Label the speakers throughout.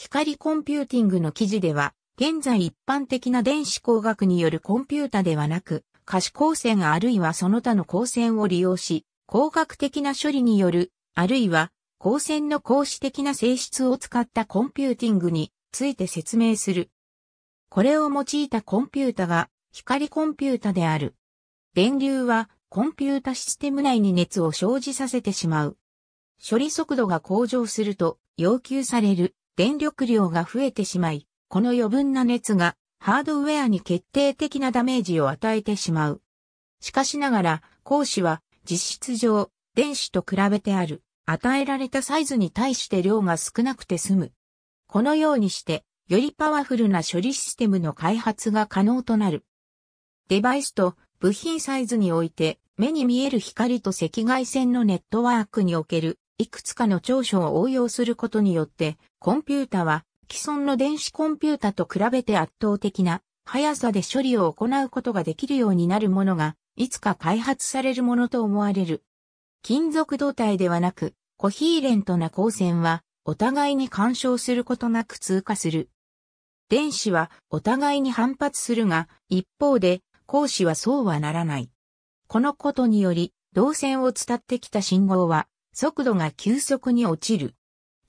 Speaker 1: 光コンピューティングの記事では、現在一般的な電子工学によるコンピュータではなく、可視光線あるいはその他の光線を利用し、光学的な処理による、あるいは光線の光子的な性質を使ったコンピューティングについて説明する。これを用いたコンピュータが光コンピュータである。電流はコンピュータシステム内に熱を生じさせてしまう。処理速度が向上すると要求される電力量が増えてしまい、この余分な熱がハードウェアに決定的なダメージを与えてしまう。しかしながら、光子は実質上、電子と比べてある、与えられたサイズに対して量が少なくて済む。このようにして、よりパワフルな処理システムの開発が可能となる。デバイスと部品サイズにおいて、目に見える光と赤外線のネットワークにおけるいくつかの長所を応用することによって、コンピュータは既存の電子コンピュータと比べて圧倒的な速さで処理を行うことができるようになるものが、いつか開発されるものと思われる。金属胴体ではなく、コヒーレントな光線は、お互いに干渉することなく通過する。電子はお互いに反発するが、一方で、光子はそうはならない。このことにより、導線を伝ってきた信号は、速度が急速に落ちる。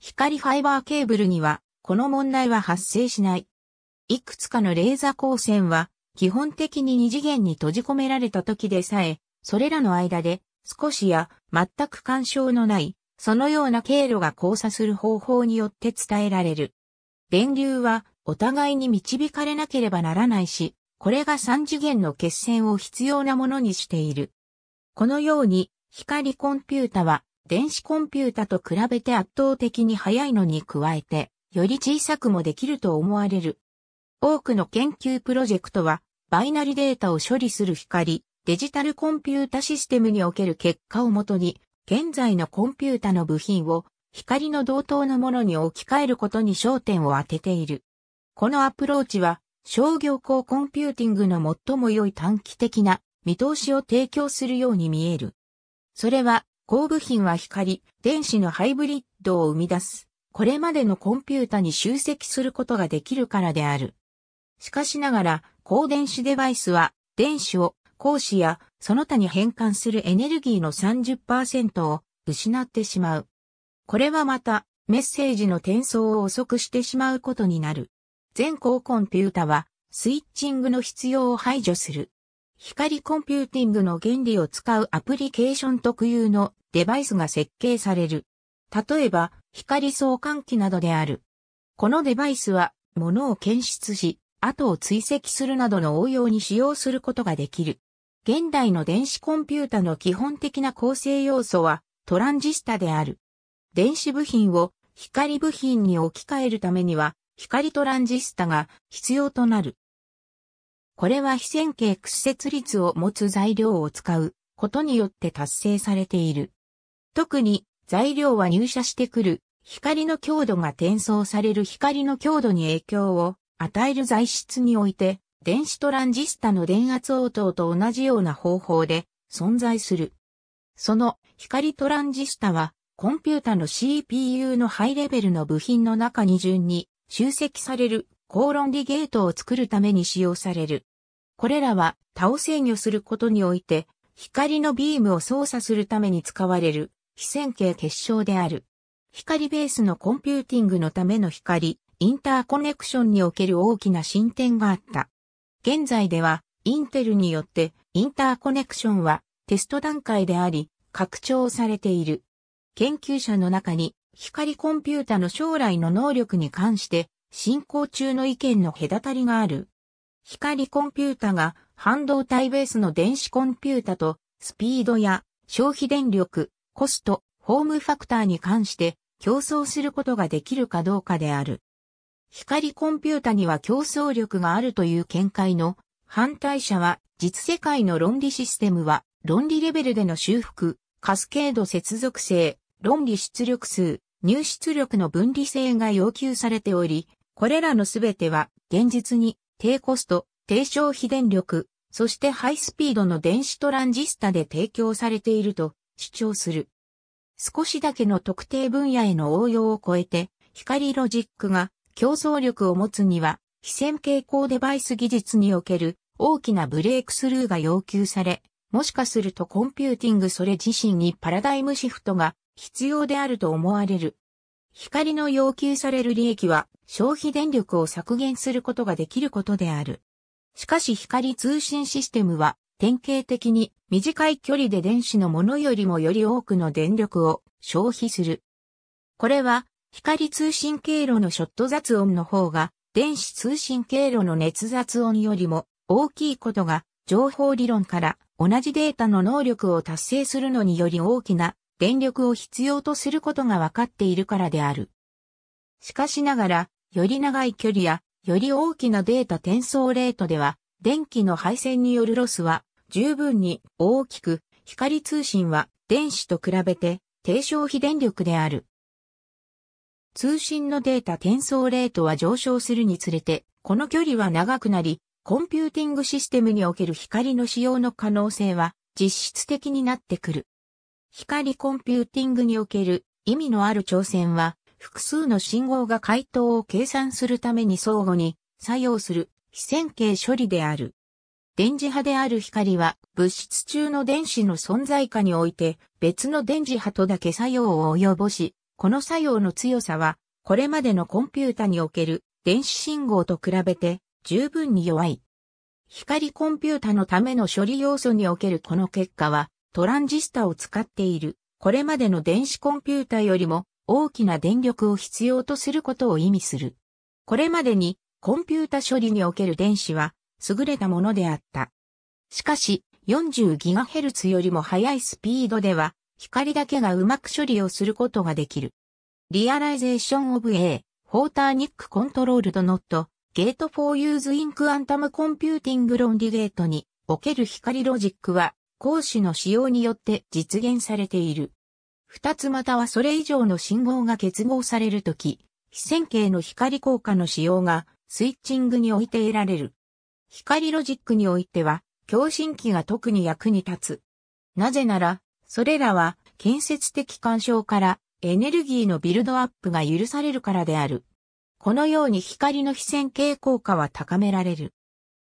Speaker 1: 光ファイバーケーブルには、この問題は発生しない。いくつかのレーザー光線は、基本的に二次元に閉じ込められた時でさえ、それらの間で、少しや全く干渉のない、そのような経路が交差する方法によって伝えられる。電流は、お互いに導かれなければならないし、これが三次元の決線を必要なものにしている。このように、光コンピュータは電子コンピュータと比べて圧倒的に速いのに加えて、より小さくもできると思われる。多くの研究プロジェクトは、バイナリデータを処理する光、デジタルコンピュータシステムにおける結果をもとに、現在のコンピュータの部品を光の同等のものに置き換えることに焦点を当てている。このアプローチは商業高コンピューティングの最も良い短期的な見通しを提供するように見える。それは高部品は光、電子のハイブリッドを生み出す。これまでのコンピュータに集積することができるからである。しかしながら、高電子デバイスは、電子を、光子や、その他に変換するエネルギーの30%を失ってしまう。これはまた、メッセージの転送を遅くしてしまうことになる。全高コンピュータは、スイッチングの必要を排除する。光コンピューティングの原理を使うアプリケーション特有のデバイスが設計される。例えば、光相関機などである。このデバイスは、物を検出し、後を追跡するなどの応用に使用することができる。現代の電子コンピュータの基本的な構成要素はトランジスタである。電子部品を光部品に置き換えるためには光トランジスタが必要となる。これは非線形屈折率を持つ材料を使うことによって達成されている。特に材料は入射してくる光の強度が転送される光の強度に影響を与える材質において、電子トランジスタの電圧応答と同じような方法で存在する。その光トランジスタは、コンピュータの CPU のハイレベルの部品の中に順に集積される高論理ゲートを作るために使用される。これらは他を制御することにおいて、光のビームを操作するために使われる非線形結晶である。光ベースのコンピューティングのための光、インターコネクションにおける大きな進展があった。現在では、インテルによって、インターコネクションはテスト段階であり、拡張されている。研究者の中に、光コンピュータの将来の能力に関して、進行中の意見の隔たりがある。光コンピュータが半導体ベースの電子コンピュータとスピードや消費電力、コスト、ホームファクターに関して競争することができるかどうかである。光コンピュータには競争力があるという見解の反対者は実世界の論理システムは論理レベルでの修復、カスケード接続性、論理出力数、入出力の分離性が要求されており、これらのすべては現実に低コスト、低消費電力、そしてハイスピードの電子トランジスタで提供されていると主張する。少しだけの特定分野への応用を超えて、光ロジックが競争力を持つには、非線傾向デバイス技術における大きなブレイクスルーが要求され、もしかするとコンピューティングそれ自身にパラダイムシフトが必要であると思われる。光の要求される利益は消費電力を削減することができることである。しかし光通信システムは典型的に短い距離で電子のものよりもより多くの電力を消費する。これは光通信経路のショット雑音の方が電子通信経路の熱雑音よりも大きいことが情報理論から同じデータの能力を達成するのにより大きな電力を必要とすることが分かっているからである。しかしながら、より長い距離やより大きなデータ転送レートでは電気の配線によるロスは十分に大きく、光通信は電子と比べて低消費電力である。通信のデータ転送レートは上昇するにつれて、この距離は長くなり、コンピューティングシステムにおける光の使用の可能性は実質的になってくる。光コンピューティングにおける意味のある挑戦は、複数の信号が回答を計算するために相互に作用する非線形処理である。電磁波である光は物質中の電子の存在下において別の電磁波とだけ作用を及ぼし、この作用の強さはこれまでのコンピュータにおける電子信号と比べて十分に弱い。光コンピュータのための処理要素におけるこの結果はトランジスタを使っているこれまでの電子コンピュータよりも大きな電力を必要とすることを意味する。これまでにコンピュータ処理における電子は優れたものであった。しかし、40GHz よりも速いスピードでは、光だけがうまく処理をすることができる。リアライゼーションオブ A、フォーターニックコントロールドノット、ゲートフォーユーズインクアンタムコンピューティング論理ゲートにおける光ロジックは、光子の使用によって実現されている。二つまたはそれ以上の信号が結合されるとき、非線形の光効果の使用がスイッチングにおいて得られる。光ロジックにおいては、共振器が特に役に立つ。なぜなら、それらは建設的干渉からエネルギーのビルドアップが許されるからである。このように光の非線形効果は高められる。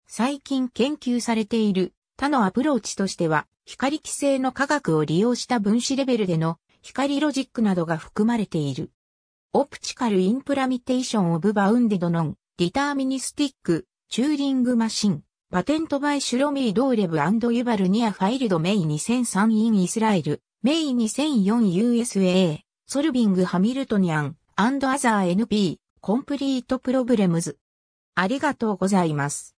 Speaker 1: 最近研究されている他のアプローチとしては、光規制の科学を利用した分子レベルでの光ロジックなどが含まれている。オプチカルインプラミテーションオブバウンデドノン、ディターミニスティック、チューリングマシン、パテントバイシュロミー・ドーレブユバルニア・ファイルド・メイ2003イン・イスラエル、メイ2004 USA、ソルビング・ハミルトニアン、アザー NP、コンプリート・プロブレムズ。ありがとうございます。